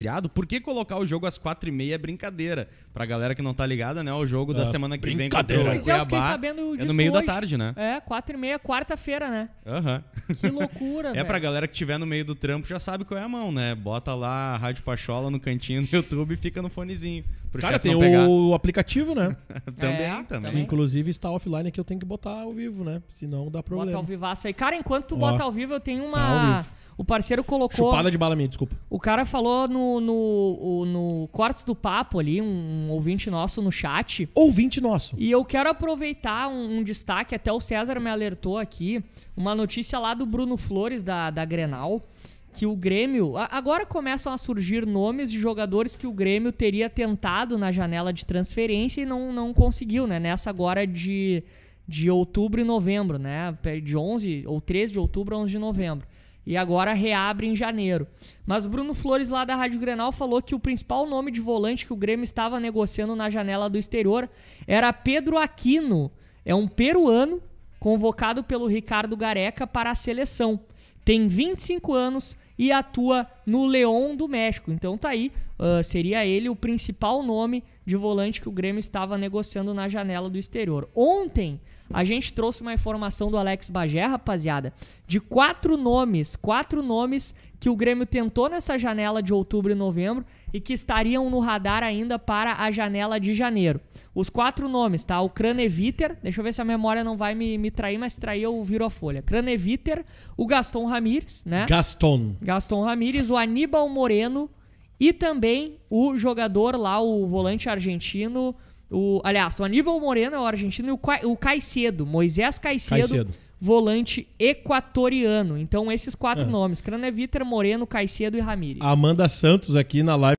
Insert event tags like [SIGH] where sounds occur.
feriado, por que colocar o jogo às quatro e meia é brincadeira? Pra galera que não tá ligada, né? O jogo da ah, semana que vem contra o é, Cuiabá é no meio da tarde, né? É, quatro e meia, quarta-feira, né? Aham. Que loucura, [LAUGHS] É pra galera que tiver no meio do trampo já sabe qual é a mão, né? Bota lá a Rádio Pachola no cantinho do YouTube e fica no fonezinho. Pro Cara, tem o aplicativo, né? [LAUGHS] Também, É, também. Inclusive está offline aqui, eu tenho que botar ao vivo, né? Senão dá Bota ao vivaço aí. Cara, enquanto tu Ó, bota ao vivo, eu tenho tá uma. ao vivo. O parceiro colocou. Chupada de bala minha, desculpa. O cara falou no, no, no Cortes do Papo ali, um ouvinte nosso no chat. Ouvinte nosso. E eu quero aproveitar um, um destaque, até o César me alertou aqui, uma notícia lá do Bruno Flores, da, da Grenal que o Grêmio. Agora começam a surgir nomes de jogadores que o Grêmio teria tentado na janela de transferência e não, não conseguiu, né? Nessa agora de, de outubro e novembro, né? De 11 ou 13 de outubro a 11 de novembro e agora reabre em janeiro. Mas Bruno Flores, lá da Rádio Grenal, falou que o principal nome de volante que o Grêmio estava negociando na janela do exterior era Pedro Aquino. É um peruano convocado pelo Ricardo Gareca para a seleção. Tem 25 anos e atua no León do México. Então tá aí, uh, seria ele o principal nome de volante que o Grêmio estava negociando na janela do exterior. Ontem a gente trouxe uma informação do Alex Bagé, rapaziada, de quatro nomes, quatro nomes que o Grêmio tentou nessa janela de outubro e novembro e que estariam no radar ainda para a janela de janeiro. Os quatro nomes, tá? O Craneviter, deixa eu ver se a memória não vai me, me trair, mas trair eu viro a folha. Craneviter, o Gaston Ramires, né? Gaston. Gaston Ramírez, o Aníbal Moreno e também o jogador lá, o volante argentino. O, aliás, o Aníbal Moreno é o argentino e o, o Caicedo, Moisés Caicedo, Caicedo, volante equatoriano. Então, esses quatro é. nomes: Craneviter, Moreno, Caicedo e Ramírez. Amanda Santos aqui na live.